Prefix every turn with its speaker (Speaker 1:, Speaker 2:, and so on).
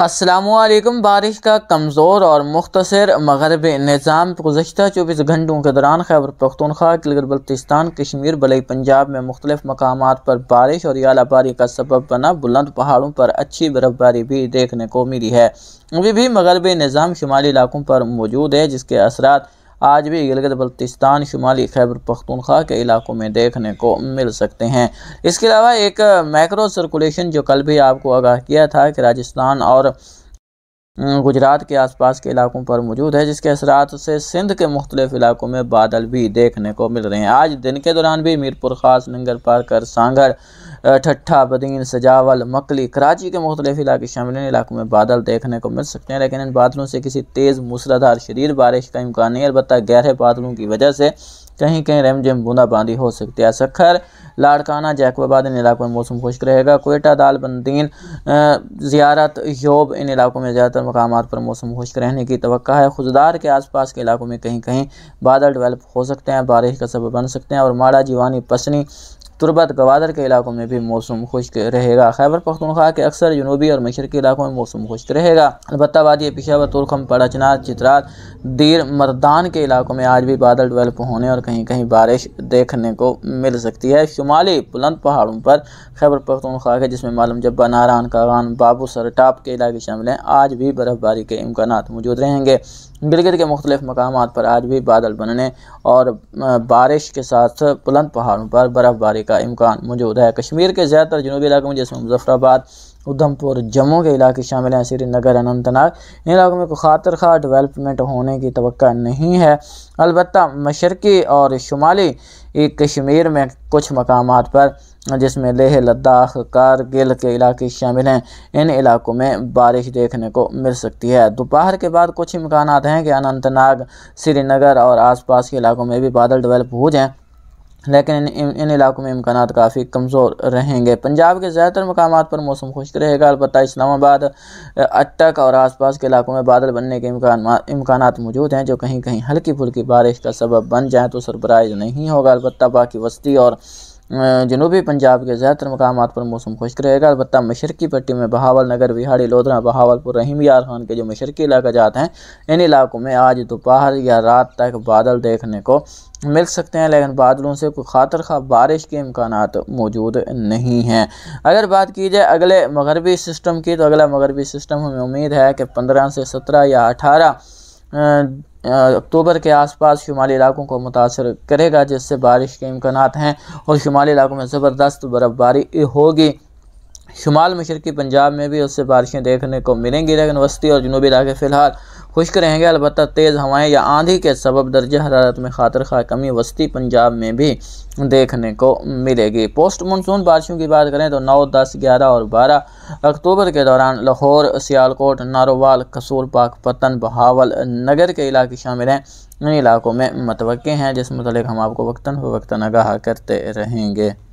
Speaker 1: असलकम बारिश का कमज़ोर और मुख्तर मगरब निज़ाम गुजशत चौबीस घंटों के दौरान खैबर पख्तनख्वा गिलगित बल्तिस्तान कश्मीर बलई पंजाब में मुख्तलिफ मकाम पर बारिश और यालाबारी का सबब बना बुलंद पहाड़ों पर अच्छी बर्फबारी भी देखने को मिली है अभी भी मगरब निज़ाम शुमाली इलाकों पर मौजूद है जिसके असरा आज भी गिलगित बल्तिस्तान शुमाली खैबर पख्तूनख्वा के इलाकों में देखने को मिल सकते हैं इसके अलावा एक मैक्रो सर्कुलेशन जो कल भी आपको आगाह किया था कि राजस्थान और गुजरात के आसपास के इलाकों पर मौजूद है जिसके असरात से सिंध के मुख्तलिफ इलाकों में बादल भी देखने को मिल रहे हैं आज दिन के दौरान भी मीरपुर खास नंगर पार्कर सांगढ़ ठट्ठा बदीन सजावल मकली कराची के मुख्तलिफ इलाके शामिल इलाकों में बादल देखने को मिल सकते हैं लेकिन इन बादलों से किसी तेज़ मूसलाधार शदीद बारिश का इम्कान नहीं अलबत्त गहरे बादलों की वजह से कहीं कहीं रेमझेम बूंदाबांदी हो सकती है सखर लाड़काना जैकबाबाद इन इलाकों में मौसम खुश्क रहेगा कोयटा दाल बंदीन ज़ियारत योब इन इलाकों में ज़्यादातर मकाम पर मौसम खुश्क रहने की तो है खुजदार के आसपास के इलाकों में कहीं कहीं बादल डेवलप हो सकते हैं बारिश का सबब बन सकते हैं और माड़ा जीवानी पसनी तुरबत गवादर के इलाकों में भी मौसम खुश्क रहेगा खैबर पख्तनख्वा के अक्सर जनूबी और मशरकी इलाकों में मौसम खुश्क रहेगा अलबत् वादी पिशावर तुरखम पड़ाचनाथ चित्रात दीर मरदान के इलाकों में आज भी बादल डेवलप होने और कहीं कहीं बारिश देखने को मिल सकती है शुमाली बुलंद पहाड़ों पर खैबर पख्तनख्वा के जिसमें मालूम जब्बा नारान कागान बाबू टाप के इलाके शामिल हैं आज भी बर्फबारी के इम्कान मौजूद रहेंगे गिलगित के मुख्तलिफ मकाम पर आज भी बादल बनने और बारिश के साथ बुलंद पहाड़ों पर बर्फबारी का इम्कान मौजूद है कश्मीर के ज़्यादातर जनूबी इलाकों में जैसे मुजफ्फराबाद उधमपुर जम्मू के इलाके शामिल हैं श्रीनगर अनंतनाग इन इलाकों में कोई खातर खा डेवलपमेंट होने की तो नहीं है अलबत् मशरक़ी और शुमाली कश्मीर में कुछ मकाम पर जिसमें लेह लद्दाख कारगिल के इलाके शामिल हैं इन इलाकों में बारिश देखने को मिल सकती है दोपहर के बाद कुछ इम्कान हैं कि अनंतनाग श्रीनगर और आसपास के इलाकों में भी बादल डेवलप हो जाएँ लेकिन इन इन इलाकों में इम्कान काफ़ी कमज़ोर रहेंगे पंजाब के ज़्यादातर मकाम पर मौसम खुश्क रहेगा अलबत् इस्लामाबाद अटक और आसपास के इलाकों में बादल बनने के इम्कान इम्कान मौजूद हैं जो कहीं कहीं हल्की फुल्की बारिश का सबब बन जाए तो सरप्राइज़ नहीं होगा अलबत् बाकी वस्ती और जनूबी पंजाब के ज़्यादातर मकाम पर मौसम खुश्क रहेगा अलबत् मशरकी पट्टी में बहावल नगर विहाड़ी लोधरा बहावलपुर रहीम यार खान के जो मशरकी इलाका जाते हैं इन इलाकों में आज दोपहर या रात तक बादल देखने को मिल सकते हैं लेकिन बादलों से कोई खातर खा बारिश के इम्कान मौजूद नहीं हैं अगर बात की जाए अगले मगरबी सिस्टम की तो अगला मगरबी सिस्टम हमें उम्मीद है कि पंद्रह से सत्रह या अठारह अक्टूबर के आसपास शुमाली इलाकों को मुतासर करेगा जिससे बारिश के इम्कान हैं और शुमाली इलाकों में ज़बरदस्त बर्फ़बारी होगी शुमाल मशरकी पंजाब में भी उससे बारिशें देखने को मिलेंगी लेकिन वस्ती और जनूबी इलाके फ़िलहाल खुश्क रहेंगे अलबत् तेज़ हवाएं या आंधी के सबब दर्ज हरारत में खातर खा कमी वस्ती पंजाब में भी देखने को मिलेगी पोस्ट मानसून बारिशों की बात करें तो नौ दस ग्यारह और बारह अक्टूबर के दौरान लाहौर सियालकोट नारोवाल कसूर पाक पतन बहावल नगर के इलाके शामिल हैं इन इलाकों में मतवक़े हैं जिस मतलब हम आपको वक्ता फवक्ता आगाह करते रहेंगे